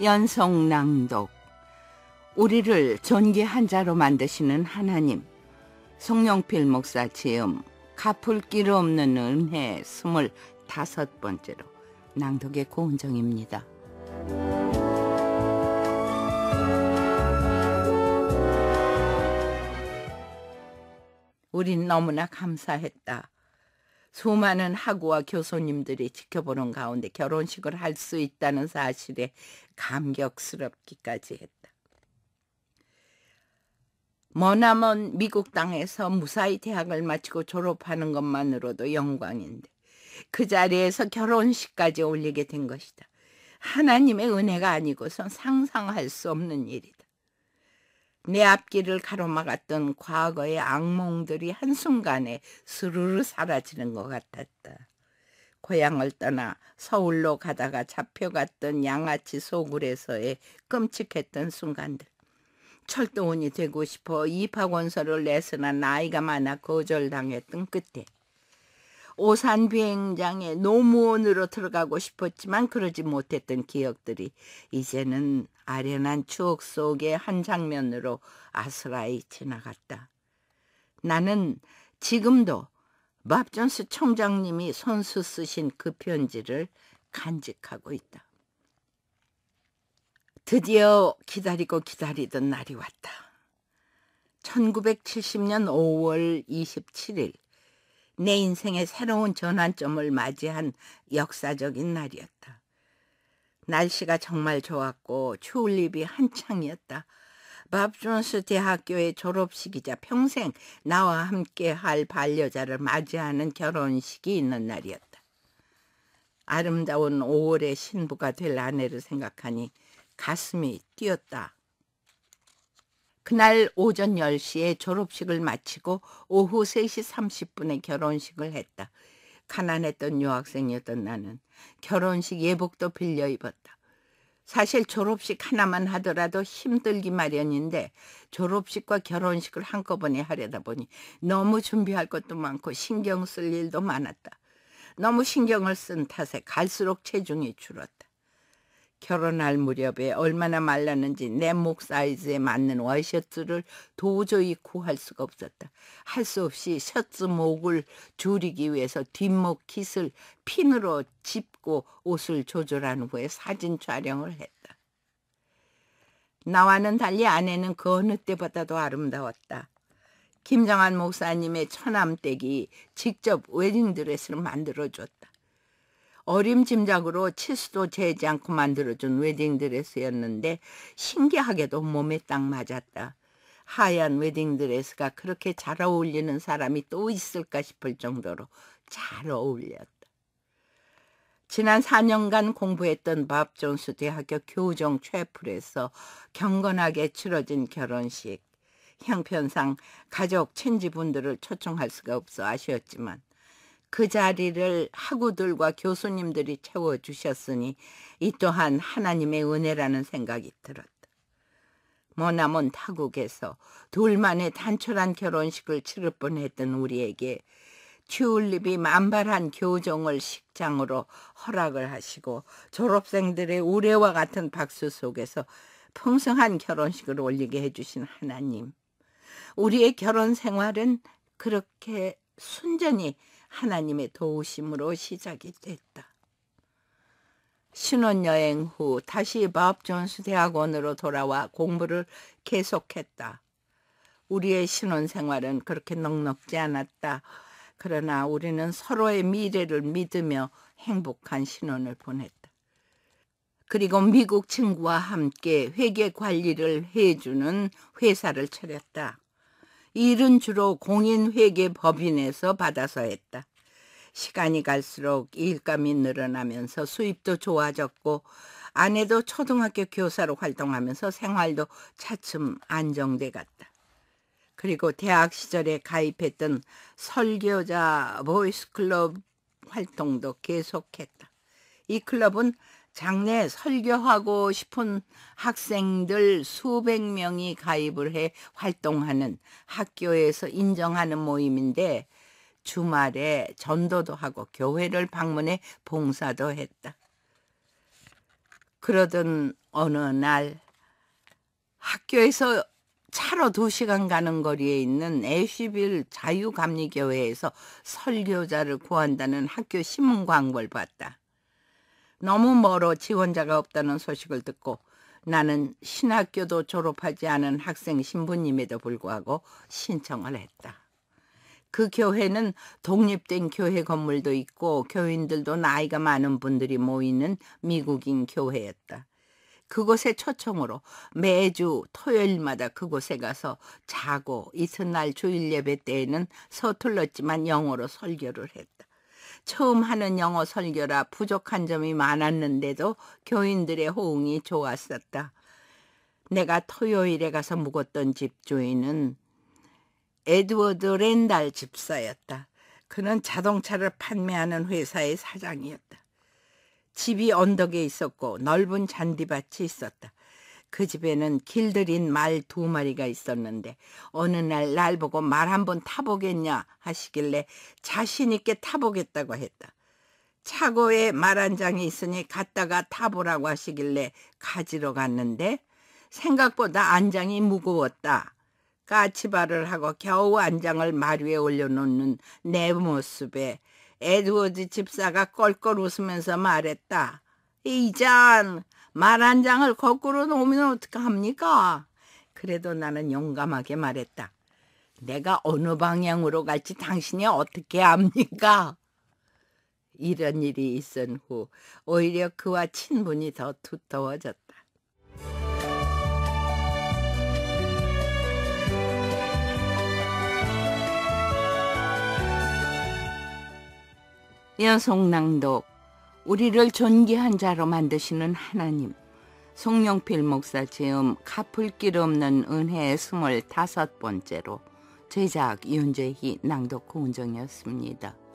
연속 낭독 우리를 존귀 한자로 만드시는 하나님 송영필 목사 지음 갚을 길 없는 은혜 스물 다섯 번째로 낭독의 고은정입니다. 우린 너무나 감사했다. 수많은 학우와 교수님들이 지켜보는 가운데 결혼식을 할 수 있다는 사실에 감격스럽기까지 했다. 머나먼 미국 땅에서 무사히 대학을 마치고 졸업하는 것만으로도 영광인데 그 자리에서 결혼식까지 올리게 된 것이다. 하나님의 은혜가 아니고선 상상할 수 없는 일이다. 내 앞길을 가로막았던 과거의 악몽들이 한순간에 스르르 사라지는 것 같았다. 고향을 떠나 서울로 가다가 잡혀갔던 양아치 소굴에서의 끔찍했던 순간들. 철도원이 되고 싶어 입학원서를 내서나 나이가 많아 거절당했던 끝에 오산 비행장에 노무원으로 들어가고 싶었지만 그러지 못했던 기억들이 이제는 아련한 추억 속의 한 장면으로 아스라이 지나갔다. 나는 지금도 밥 존스 총장님이 손수 쓰신 그 편지를 간직하고 있다. 드디어 기다리고 기다리던 날이 왔다. 1970년 5월 27일 내 인생의 새로운 전환점을 맞이한 역사적인 날이었다. 날씨가 정말 좋았고 추울 입이 한창이었다. 밥 존스 대학교의 졸업식이자 평생 나와 함께 할 반려자를 맞이하는 결혼식이 있는 날이었다. 아름다운 5월의 신부가 될 아내를 생각하니 가슴이 뛰었다. 그날 오전 10시에 졸업식을 마치고 오후 3시 30분에 결혼식을 했다. 가난했던 유학생이었던 나는 결혼식 예복도 빌려 입었다. 사실 졸업식 하나만 하더라도 힘들기 마련인데 졸업식과 결혼식을 한꺼번에 하려다 보니 너무 준비할 것도 많고 신경 쓸 일도 많았다. 너무 신경을 쓴 탓에 갈수록 체중이 줄었다. 결혼할 무렵에 얼마나 말랐는지 내 목 사이즈에 맞는 와이셔츠를 도저히 구할 수가 없었다. 할 수 없이 셔츠 목을 줄이기 위해서 뒷목 킷을 핀으로 짚고 옷을 조절한 후에 사진 촬영을 했다. 나와는 달리 아내는 그 어느 때보다도 아름다웠다. 김정한 목사님의 처남댁이 직접 웨딩드레스를 만들어줬다. 어림짐작으로 치수도 재지 않고 만들어준 웨딩드레스였는데 신기하게도 몸에 딱 맞았다. 하얀 웨딩드레스가 그렇게 잘 어울리는 사람이 또 있을까 싶을 정도로 잘 어울렸다. 지난 4년간 공부했던 밥존스 대학교 교정 최풀에서 경건하게 치러진 결혼식. 형편상 가족 친지분들을 초청할 수가 없어 아쉬웠지만 그 자리를 학우들과 교수님들이 채워주셨으니 이 또한 하나님의 은혜라는 생각이 들었다. 머나먼 타국에서 둘만의 단촐한 결혼식을 치를 뻔했던 우리에게 튜울립이 만발한 교정을 식장으로 허락을 하시고 졸업생들의 우레와 같은 박수 속에서 풍성한 결혼식을 올리게 해주신 하나님. 우리의 결혼 생활은 그렇게 순전히 하나님의 도우심으로 시작이 됐다. 신혼여행 후 다시 바업존스 대학원으로 돌아와 공부를 계속했다. 우리의 신혼생활은 그렇게 넉넉지 않았다. 그러나 우리는 서로의 미래를 믿으며 행복한 신혼을 보냈다. 그리고 미국 친구와 함께 회계 관리를 해주는 회사를 차렸다. 일은 주로 공인회계 법인에서 받아서 했다. 시간이 갈수록 일감이 늘어나면서 수입도 좋아졌고 아내도 초등학교 교사로 활동하면서 생활도 차츰 안정돼 갔다. 그리고 대학 시절에 가입했던 설교자 보이스클럽 활동도 계속했다. 이 클럽은 장래 설교하고 싶은 학생들 수백 명이 가입을 해 활동하는 학교에서 인정하는 모임인데 주말에 전도도 하고 교회를 방문해 봉사도 했다. 그러던 어느 날 학교에서 차로 두시간 가는 거리에 있는 애쉬빌 자유감리교회에서 설교자를 구한다는 학교 신문 광고를 봤다. 너무 멀어 지원자가 없다는 소식을 듣고 나는 신학교도 졸업하지 않은 학생 신부님에도 불구하고 신청을 했다. 그 교회는 독립된 교회 건물도 있고 교인들도 나이가 많은 분들이 모이는 미국인 교회였다. 그곳의 초청으로 매주 토요일마다 그곳에 가서 자고 이튿날 주일 예배 때에는 서툴렀지만 영어로 설교를 했다. 처음 하는 영어 설교라 부족한 점이 많았는데도 교인들의 호응이 좋았었다. 내가 토요일에 가서 묵었던 집 주인은 에드워드 렌달 집사였다. 그는 자동차를 판매하는 회사의 사장이었다. 집이 언덕에 있었고 넓은 잔디밭이 있었다. 그 집에는 길들인 말 두 마리가 있었는데 어느 날 날 보고 말 한번 타보겠냐 하시길래 자신 있게 타보겠다고 했다. 차고에 말 한 장이 있으니 갔다가 타보라고 하시길래 가지러 갔는데 생각보다 안장이 무거웠다. 까치발을 하고 겨우 안장을 말 위에 올려놓는 내 모습에 에드워드 집사가 껄껄 웃으면서 말했다. 이잔 말한 장을 거꾸로 놓으면 어떡합니까? 그래도 나는 용감하게 말했다. 내가 어느 방향으로 갈지 당신이 어떻게 압니까? 이런 일이 있은 후 오히려 그와 친분이 더 두터워졌다. 연속 낭독 우리를 존귀한 자로 만드시는 하나님, 송영필 목사 재음 갚을 길 없는 은혜의 스물다섯 번째로 제작 윤재희 낭독 고은정이었습니다.